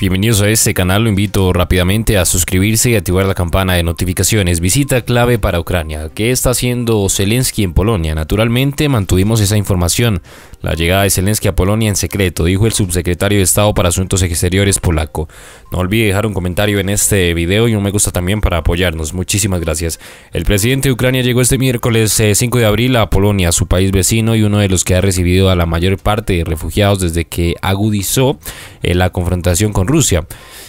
Bienvenidos a este canal, lo invito rápidamente a suscribirse y activar la campana de notificaciones. Visita clave para Ucrania. ¿Qué está haciendo Zelensky en Polonia? Naturalmente mantuvimos esa información. La llegada de Zelensky a Polonia en secreto, dijo el subsecretario de Estado para Asuntos Exteriores polaco. No olvide dejar un comentario en este video y un me gusta también para apoyarnos. Muchísimas gracias. El presidente de Ucrania llegó este miércoles 5 eh, de abril a Polonia, su país vecino y uno de los que ha recibido a la mayor parte de refugiados desde que agudizó eh, la confrontación con Rusia.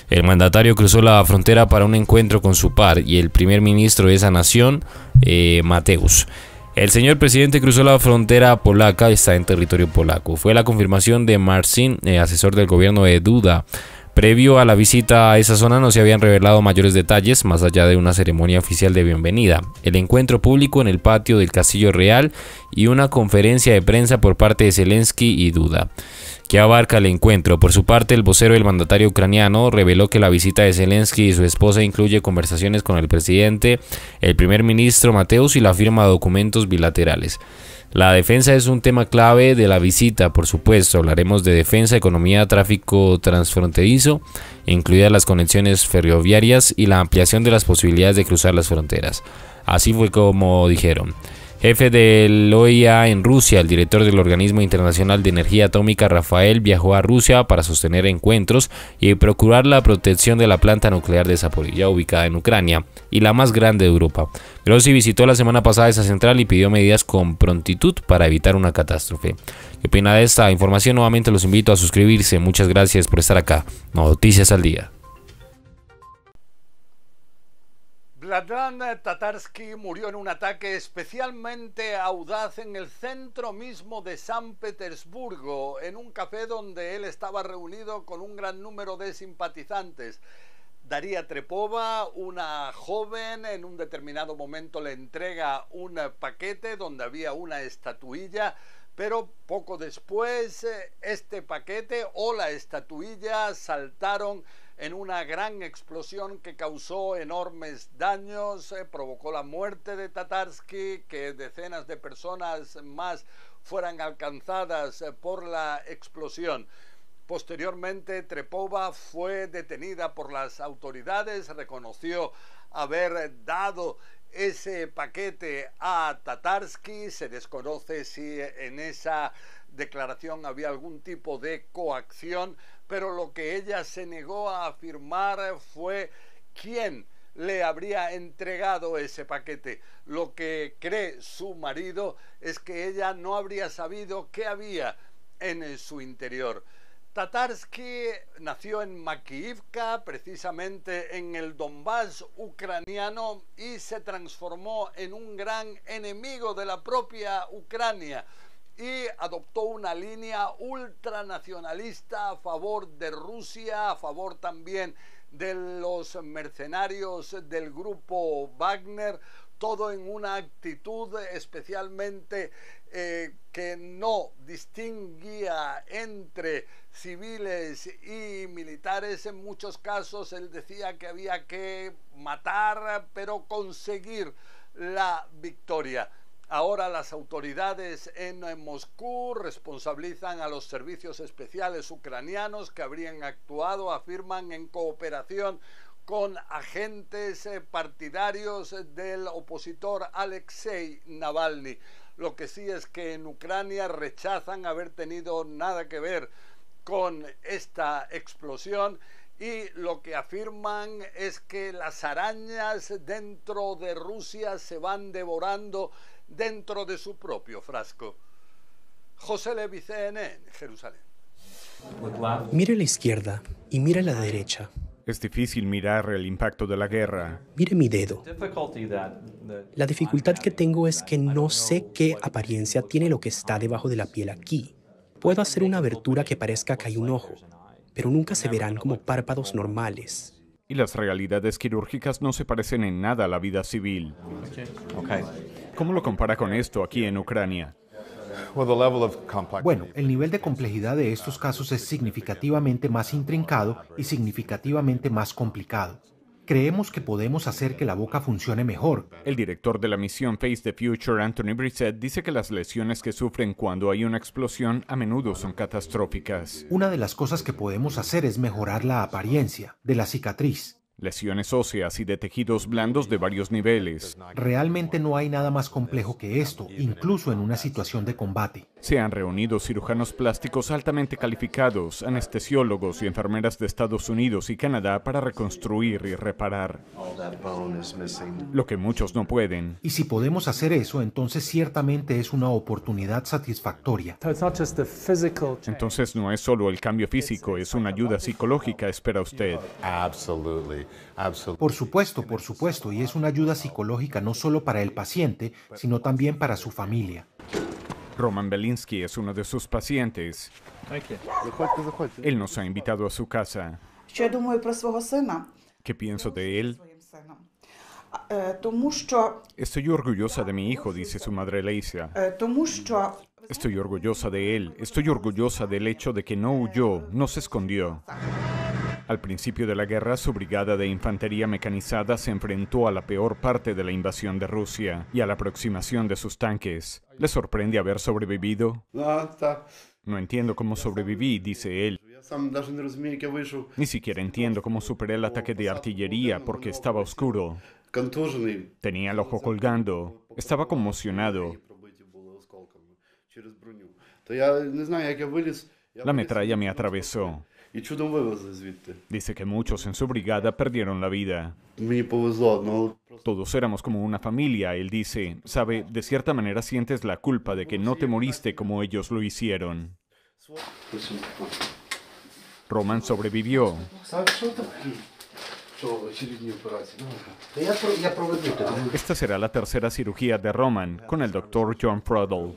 El mandatario cruzó la frontera para un encuentro con su par y el primer ministro de esa nación, Mateusz. Eh, Mateus. El señor presidente cruzó la frontera polaca y está en territorio polaco. Fue la confirmación de Marcin, eh, asesor del gobierno de Duda. Previo a la visita a esa zona no se habían revelado mayores detalles más allá de una ceremonia oficial de bienvenida, el encuentro público en el patio del Castillo Real y una conferencia de prensa por parte de Zelensky y Duda que abarca el encuentro. Por su parte, el vocero del mandatario ucraniano reveló que la visita de Zelensky y su esposa incluye conversaciones con el presidente, el primer ministro Mateus y la firma de documentos bilaterales. La defensa es un tema clave de la visita, por supuesto. Hablaremos de defensa, economía, tráfico transfronterizo, incluidas las conexiones ferroviarias y la ampliación de las posibilidades de cruzar las fronteras. Así fue como dijeron jefe del OIA en Rusia, el director del Organismo Internacional de Energía Atómica, Rafael, viajó a Rusia para sostener encuentros y procurar la protección de la planta nuclear de Zaporilla, ubicada en Ucrania y la más grande de Europa. Grossi visitó la semana pasada esa central y pidió medidas con prontitud para evitar una catástrofe. ¿Qué opina de esta información? Nuevamente los invito a suscribirse. Muchas gracias por estar acá. Noticias al día. Zlatan Tatarsky murió en un ataque especialmente audaz en el centro mismo de San Petersburgo, en un café donde él estaba reunido con un gran número de simpatizantes. Daría Trepova, una joven, en un determinado momento le entrega un paquete donde había una estatuilla pero poco después eh, este paquete o la estatuilla saltaron en una gran explosión que causó enormes daños, eh, provocó la muerte de Tatarsky, que decenas de personas más fueran alcanzadas eh, por la explosión. Posteriormente, Trepova fue detenida por las autoridades, reconoció haber dado ese paquete a Tatarsky, se desconoce si en esa declaración había algún tipo de coacción, pero lo que ella se negó a afirmar fue quién le habría entregado ese paquete. Lo que cree su marido es que ella no habría sabido qué había en su interior. Tatarsky nació en Makiivka, precisamente en el Donbass ucraniano, y se transformó en un gran enemigo de la propia Ucrania y adoptó una línea ultranacionalista a favor de Rusia, a favor también de los mercenarios del grupo Wagner, todo en una actitud especialmente eh, que no distinguía entre civiles y militares. En muchos casos él decía que había que matar, pero conseguir la victoria. Ahora las autoridades en Moscú responsabilizan a los servicios especiales ucranianos que habrían actuado, afirman, en cooperación con agentes eh, partidarios del opositor Alexei Navalny. Lo que sí es que en Ucrania rechazan haber tenido nada que ver con esta explosión y lo que afirman es que las arañas dentro de Rusia se van devorando dentro de su propio frasco. José Levi, CNN, Jerusalén. Mire a la izquierda y mire a la derecha. Es difícil mirar el impacto de la guerra. Mire mi dedo. La dificultad que tengo es que no sé qué apariencia tiene lo que está debajo de la piel aquí. Puedo hacer una abertura que parezca que hay un ojo, pero nunca se verán como párpados normales. Y las realidades quirúrgicas no se parecen en nada a la vida civil. ¿Cómo lo compara con esto aquí en Ucrania? Bueno, el nivel de complejidad de estos casos es significativamente más intrincado y significativamente más complicado. Creemos que podemos hacer que la boca funcione mejor. El director de la misión Face the Future, Anthony Brissett, dice que las lesiones que sufren cuando hay una explosión a menudo son catastróficas. Una de las cosas que podemos hacer es mejorar la apariencia de la cicatriz lesiones óseas y de tejidos blandos de varios niveles. Realmente no hay nada más complejo que esto, incluso en una situación de combate. Se han reunido cirujanos plásticos altamente calificados, anestesiólogos y enfermeras de Estados Unidos y Canadá para reconstruir y reparar lo que muchos no pueden. Y si podemos hacer eso, entonces ciertamente es una oportunidad satisfactoria. Entonces no es solo el cambio físico, es una ayuda psicológica, espera usted. Por supuesto, por supuesto, y es una ayuda psicológica no solo para el paciente, sino también para su familia. Roman Belinsky es uno de sus pacientes. Él nos ha invitado a su casa. ¿Qué pienso de él? Eh, Estoy orgullosa de mi hijo, dice su madre Leisa. Eh, Estoy orgullosa de él. Estoy orgullosa del hecho de que no huyó, no se escondió. Al principio de la guerra, su brigada de infantería mecanizada se enfrentó a la peor parte de la invasión de Rusia y a la aproximación de sus tanques. ¿Le sorprende haber sobrevivido? No entiendo cómo sobreviví, dice él. Ni siquiera entiendo cómo superé el ataque de artillería porque estaba oscuro. Tenía el ojo colgando. Estaba conmocionado. La metralla me atravesó. Dice que muchos en su brigada perdieron la vida. Todos éramos como una familia, él dice. Sabe, de cierta manera sientes la culpa de que no te moriste como ellos lo hicieron. Roman sobrevivió. Esta será la tercera cirugía de Roman con el doctor John now?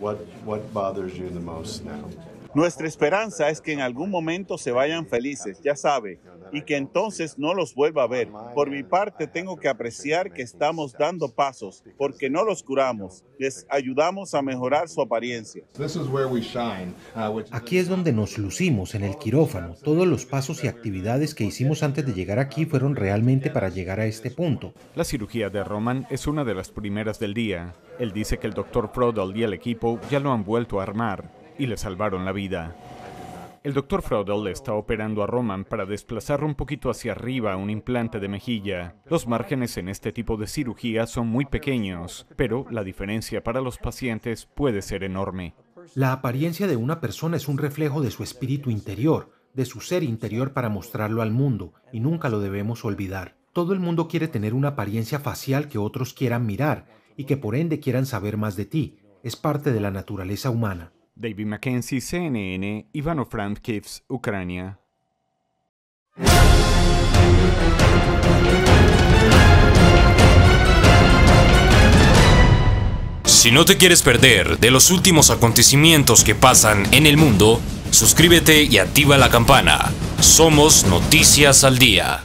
Nuestra esperanza es que en algún momento se vayan felices, ya sabe, y que entonces no los vuelva a ver. Por mi parte, tengo que apreciar que estamos dando pasos, porque no los curamos, les ayudamos a mejorar su apariencia. Uh, aquí es donde nos lucimos, en el quirófano. Todos los pasos y actividades que hicimos antes de llegar aquí fueron realmente para llegar a este punto. La cirugía de Roman es una de las primeras del día. Él dice que el doctor Prodal y el equipo ya lo han vuelto a armar y le salvaron la vida. El doctor Fraudel está operando a Roman para desplazar un poquito hacia arriba un implante de mejilla. Los márgenes en este tipo de cirugía son muy pequeños, pero la diferencia para los pacientes puede ser enorme. La apariencia de una persona es un reflejo de su espíritu interior, de su ser interior para mostrarlo al mundo, y nunca lo debemos olvidar. Todo el mundo quiere tener una apariencia facial que otros quieran mirar y que por ende quieran saber más de ti. Es parte de la naturaleza humana. David Mackenzie, CNN, Ivano-Frankivsk, Ucrania. Si no te quieres perder de los últimos acontecimientos que pasan en el mundo, suscríbete y activa la campana. Somos Noticias al Día.